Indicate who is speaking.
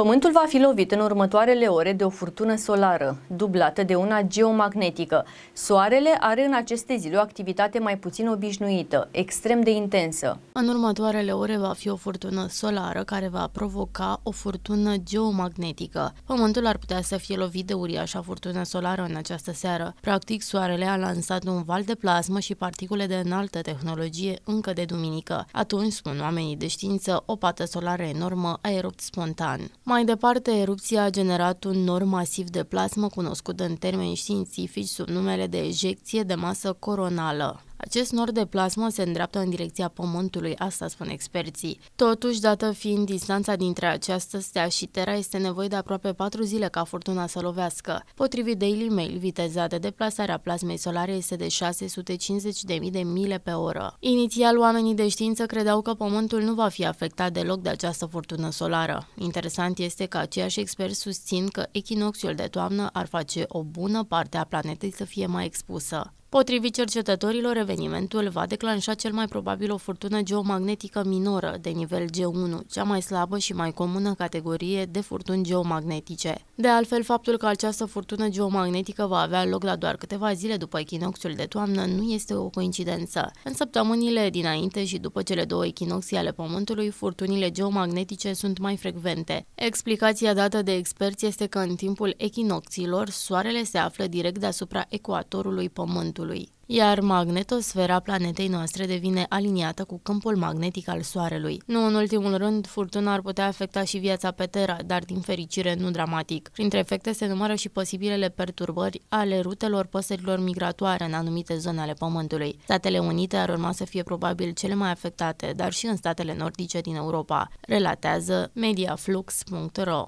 Speaker 1: Pământul va fi lovit în următoarele ore de o furtună solară, dublată de una geomagnetică. Soarele are în aceste zile o activitate mai puțin obișnuită, extrem de intensă. În următoarele ore va fi o furtună solară care va provoca o furtună geomagnetică. Pământul ar putea să fie lovit de uriașa furtună solară în această seară. Practic, soarele a lansat un val de plasmă și particule de înaltă tehnologie încă de duminică. Atunci, spun oamenii de știință, o pată solară enormă a erupt spontan. Mai departe, erupția a generat un nor masiv de plasmă cunoscut în termeni științifici sub numele de ejecție de masă coronală. Acest nor de plasmă se îndreaptă în direcția Pământului, asta spun experții. Totuși, dată fiind distanța dintre această stea și Terra, este nevoie de aproape patru zile ca furtuna să lovească. Potrivit Daily Mail, viteza de deplasare a plasmei solare este de 650.000 de mile pe oră. Inițial, oamenii de știință credeau că Pământul nu va fi afectat deloc de această furtună solară. Interesant este că aceiași experți susțin că echinoxiul de toamnă ar face o bună parte a planetei să fie mai expusă. Potrivit cercetătorilor, evenimentul va declanșa cel mai probabil o furtună geomagnetică minoră de nivel G1, cea mai slabă și mai comună categorie de furtuni geomagnetice. De altfel, faptul că această furtună geomagnetică va avea loc la doar câteva zile după echinoxul de toamnă nu este o coincidență. În săptămânile dinainte și după cele două echinoxii ale Pământului, furtunile geomagnetice sunt mai frecvente. Explicația dată de experți este că în timpul echinoxiilor, Soarele se află direct deasupra ecuatorului Pământului. Pământului, iar magnetosfera planetei noastre devine aliniată cu câmpul magnetic al Soarelui. Nu în ultimul rând, furtuna ar putea afecta și viața pe Terra, dar din fericire nu dramatic. Printre efecte se numără și posibilele perturbări ale rutelor păsărilor migratoare în anumite zone ale Pământului. Statele Unite ar urma să fie probabil cele mai afectate, dar și în statele nordice din Europa, relatează mediaflux.ro.